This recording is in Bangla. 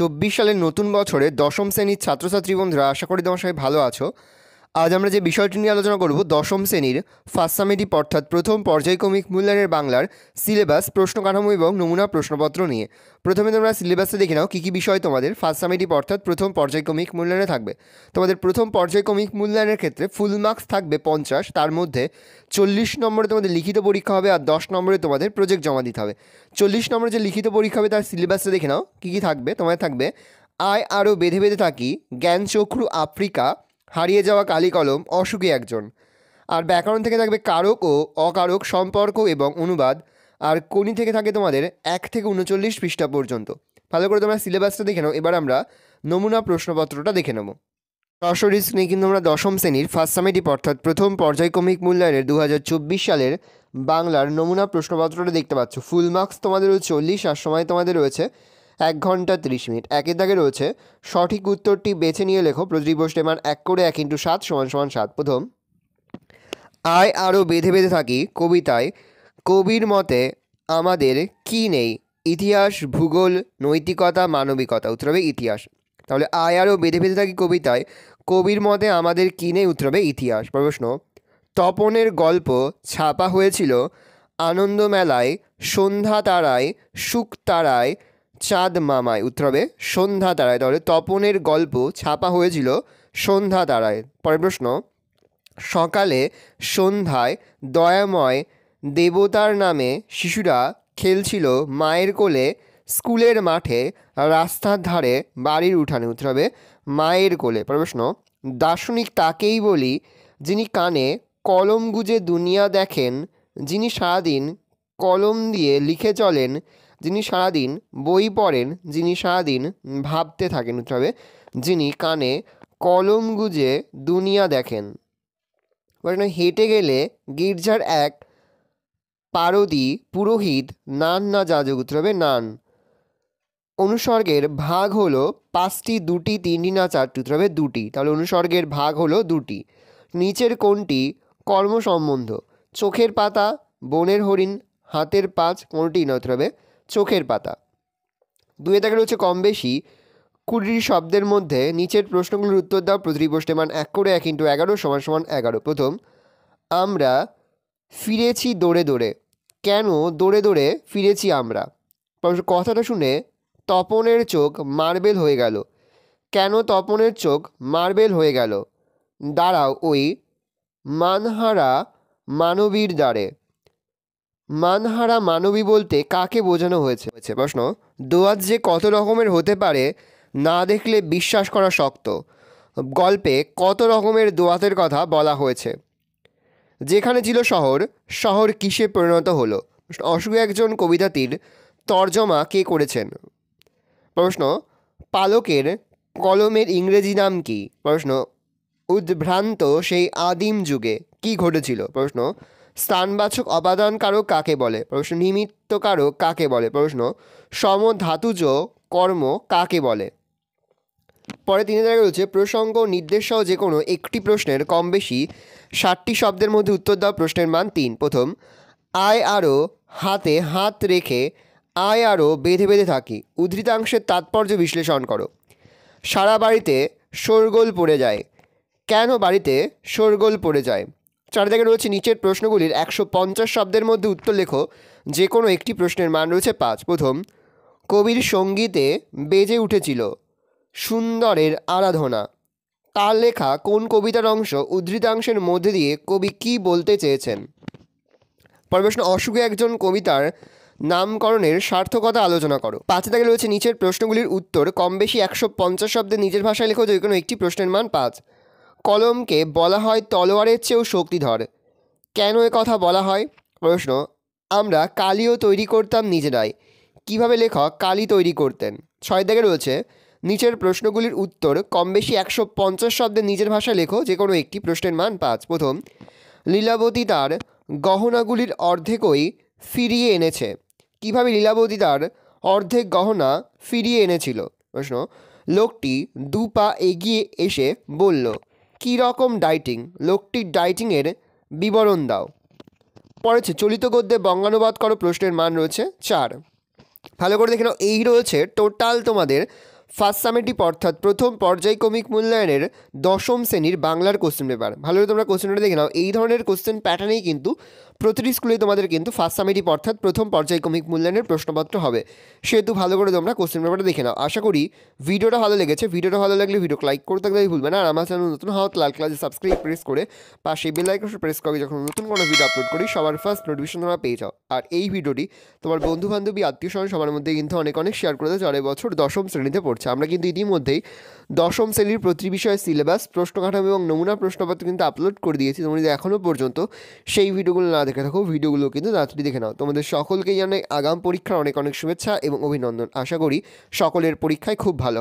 চব্বিশ সালের নতুন বছরে দশম শ্রেণীর ছাত্রছাত্রী বন্ধুরা আশা করি তোমার সবাই ভালো আছো আজ আমরা যে বিষয়টি নিয়ে আলোচনা করব দশম শ্রেণীর ফার্স্ট সামেটিভ অর্থাৎ প্রথম পর্যায়ক্রমিক মূল্যায়নের বাংলার সিলেবাস প্রশ্ন কাঠামো এবং নমুনা প্রশ্নপত্র নিয়ে প্রথমে তোমরা সিলেবাসে দেখে নাও কী কী বিষয় তোমাদের ফার্স্ট সামেটিভ অর্থাৎ প্রথম পর্যায়ক্রমিক মূল্যায়নে থাকবে তোমাদের প্রথম পর্যায়ক্রমিক মূল্যায়নের ক্ষেত্রে ফুল মার্কস থাকবে পঞ্চাশ তার মধ্যে চল্লিশ নম্বরে তোমাদের লিখিত পরীক্ষা হবে আর দশ নম্বরে তোমাদের প্রজেক্ট জমা দিতে হবে চল্লিশ নম্বরে যে লিখিত পরীক্ষা হবে তার সিলেবাসে দেখে নাও কী কী থাকবে তোমাদের থাকবে আয় আরও বেঁধে বেঁধে থাকি জ্ঞান জ্ঞানচক্ষু আফ্রিকা হারিয়ে যাওয়া কালি কলম অসুখী একজন আর ব্যাকরণ থেকে থাকবে কারক ও অকারক সম্পর্ক এবং অনুবাদ আর কোনি থেকে থাকে তোমাদের এক থেকে উনচল্লিশ পৃষ্ঠা পর্যন্ত ভালো করে তোমরা সিলেবাসটা দেখে নাও এবার আমরা নমুনা প্রশ্নপত্রটা দেখে নেব রস রিস্ক নিয়ে কিন্তু আমরা দশম শ্রেণীর ফার্স্ট সামেটিভ অর্থাৎ প্রথম পর্যায়ক্রমিক মূল্যায়নের দু চব্বিশ সালের বাংলার নমুনা প্রশ্নপত্রটা দেখতে পাচ্ছ ফুল মার্কস তোমাদের চল্লিশ আর সময় তোমাদের রয়েছে এক ঘন্টা তিরিশ মিনিট একের দাগে রয়েছে সঠিক উত্তরটি বেছে নিয়ে লেখো প্রতিটি প্রশ্নের মান এক করে এক ইন্টু সাত সমান সমান সাত প্রথম আয় আরও বেঁধে বেঁধে থাকি কবিতায় কবির মতে আমাদের কি নেই ইতিহাস ভূগোল নৈতিকতা মানবিকতা উত্তর হবে ইতিহাস তাহলে আয় আরও বেঁধে বেঁধে থাকি কবিতায় কবির মতে আমাদের কি নেই উত্তর হবে ইতিহাস প্রশ্ন তপনের গল্প ছাপা হয়েছিল আনন্দমেলায় সন্ধ্যা তারায় সুখ তারায় চাঁদ মামায় উত্তরবে সন্ধ্যা তারায় তাহলে তপনের গল্প ছাপা হয়েছিল সন্ধ্যা তারায় পরের প্রশ্ন সকালে সন্ধ্যায় দয়াময় দেবতার নামে শিশুরা খেলছিল মায়ের কোলে স্কুলের মাঠে রাস্তার ধারে বাড়ির উঠানে উঠতে মায়ের কোলে প্রশ্ন দার্শনিক তাকেই বলি যিনি কানে কলম গুজে দুনিয়া দেখেন যিনি সারাদিন কলম দিয়ে লিখে চলেন যিনি সারাদিন বই পড়েন যিনি সারাদিন ভাবতে থাকেন তবে যিনি কানে কলম গুজে দুনিয়া দেখেন হেঁটে গেলে গির্জার এক পারদি পুরোহিত নান না যাজক উত্তরবে নান অনুসর্গের ভাগ হলো পাঁচটি দুটি তিনটি না চারটি হবে দুটি তাহলে অনুসর্গের ভাগ হলো দুটি নিচের কোনটি কর্মসম্বন্ধ চোখের পাতা বনের হরিণ হাতের পাঁচ কোনটি না হবে চোখের পাতা দুয়ে তাকে রয়েছে কম বেশি কুড়ির শব্দের মধ্যে নিচের প্রশ্নগুলোর উত্তর দাও প্রতিটি প্রশ্নের মান এক করে এক ইন্টু এগারো সমান সমান এগারো প্রথম আমরা ফিরেছি দৌড়ে দৌড়ে কেন দৌড়ে দৌড়ে ফিরেছি আমরা কথাটা শুনে তপনের চোখ মার্বেল হয়ে গেল কেন তপনের চোখ মার্বেল হয়ে গেল দাঁড়াও ওই মানহারা মানবীর দ্বারে মানহারা মানবী বলতে কাকে বোঝানো হয়েছে প্রশ্ন দোয়াজ যে কত রকমের হতে পারে না দেখলে বিশ্বাস করা শক্ত গল্পে কত রকমের দোয়াতের কথা বলা হয়েছে যেখানে ছিল শহর শহর কিসে পরিণত হলো অসুখ একজন কবিতাটির তর্জমা কে করেছেন প্রশ্ন পালকের কলমের ইংরেজি নাম কি প্রশ্ন উদ্ভ্রান্ত সেই আদিম যুগে কি ঘটেছিল প্রশ্ন স্থানবাচক অবাদান কারক কাকে বলে প্রশ্ন নিমিত্ত কারক কাকে বলে প্রশ্ন সমধাতুজ কর্ম কাকে বলে পরে তিনি দেখা রয়েছে প্রসঙ্গ নির্দেশ সহ যে কোনো একটি প্রশ্নের কম বেশি ষাটটি শব্দের মধ্যে উত্তর দেওয়া প্রশ্নের মান তিন প্রথম আয় আরও হাতে হাত রেখে আয় আরও বেঁধে বেঁধে থাকি উদ্ধৃতাংশের তাৎপর্য বিশ্লেষণ করো সারা বাড়িতে শোরগোল পড়ে যায় কেন বাড়িতে শোরগোল পড়ে যায় চারিদিকে রয়েছে নিচের প্রশ্নগুলির একশো পঞ্চাশ শব্দের মধ্যে উত্তর লেখো যে কোনো একটি প্রশ্নের মান রয়েছে পাঁচ প্রথম কবির সঙ্গীতে বেজে উঠেছিল সুন্দরের আরাধনা তার লেখা কোন কবিতার অংশ উদ্ধৃতাংশের মধ্যে দিয়ে কবি কি বলতে চেয়েছেন প্রশ্ন অসুখে একজন কবিতার নামকরণের সার্থকতা আলোচনা করো পাঁচে থেকে রয়েছে নিচের প্রশ্নগুলির উত্তর কম বেশি একশো পঞ্চাশ শব্দে নিজের ভাষায় লেখো যে কোনো একটি প্রশ্নের মান পাঁচ কলমকে বলা হয় তলোয়ারের চেয়েও শক্তিধর কেন এ কথা বলা হয় প্রশ্ন আমরা কালিও তৈরি করতাম নিজেরাই কিভাবে লেখক কালি তৈরি করতেন ছয় দাগে রয়েছে নিচের প্রশ্নগুলির উত্তর কম বেশি একশো পঞ্চাশ শব্দে নিজের ভাষায় লেখো যে কোনো একটি প্রশ্নের মান পাঁচ প্রথম লীলাবতী তার গহনাগুলির অর্ধেকই ফিরিয়ে এনেছে কিভাবে লীলাবতী তার অর্ধেক গহনা ফিরিয়ে এনেছিল প্রশ্ন লোকটি দু পা এগিয়ে এসে বলল কী রকম ডাইটিং লোকটির ডাইটিংয়ের বিবরণ দাও পড়েছে চলিত গদ্যে বঙ্গানুবাদ করো প্রশ্নের মান রয়েছে চার ভালো করে দেখে নাও এই রয়েছে টোটাল তোমাদের ফার্স্ট সামেটিভ অর্থাৎ প্রথম পর্যায়ক্রমিক মূল্যায়নের দশম শ্রেণীর বাংলার কোশ্চেন পেপার ভালো করে তোমরা কোশ্চেনটা দেখে নাও এই ধরনের কোশ্চেন প্যাটার্নেই কিন্তু প্রতিটি স্কুলে তোমাদের কিন্তু ফার্স্ট সামেটিভ অর্থাৎ প্রথম পর্যায়ক্রমিক মূল্যায়নের প্রশ্নপত্র হবে সেহেতু ভালো করে তোমরা কোশ্চেন পেপারটা দেখে নাও আশা করি ভিডিওটা ভালো লেগেছে ভিডিওটা ভালো লাগলে ভিডিও লাইক করতে থাকলে ভুলবে না আর আমার চ্যানেল নতুন হওয়া লাল ক্লাসে সাবস্ক্রাইব প্রেস করে পাশে বেল আইকন প্রেস করে যখন নতুন কোনো ভিডিও আপলোড করি সবার ফার্স্ট নোটিফিকেশন তোমরা পেয়ে যাও আর এই ভিডিওটি তোমার বন্ধু বান্ধবী আত্মীয় স্বজন সবার মধ্যে কিন্তু অনেক অনেক শেয়ার করে দেয় চার বছর দশম শ্রেণীতে পড়ছে আমরা কিন্তু ইতিমধ্যেই দশম শ্রেণীর প্রতি বিষয়ে সিলেবাস প্রশ্ন কাঠামো এবং নমুনা প্রশ্নপত্র কিন্তু আপলোড করে দিয়েছি তোমরা এখনও পর্যন্ত সেই ভিডিওগুলো না দেখে থাকো ভিডিওগুলো কিন্তু তাড়াতাড়ি দেখে নাও তোমাদের সকলকেই জানাই আগাম পরীক্ষার অনেক অনেক শুভেচ্ছা এবং অভিনন্দন আশা করি সকলের পরীক্ষায় খুব ভালো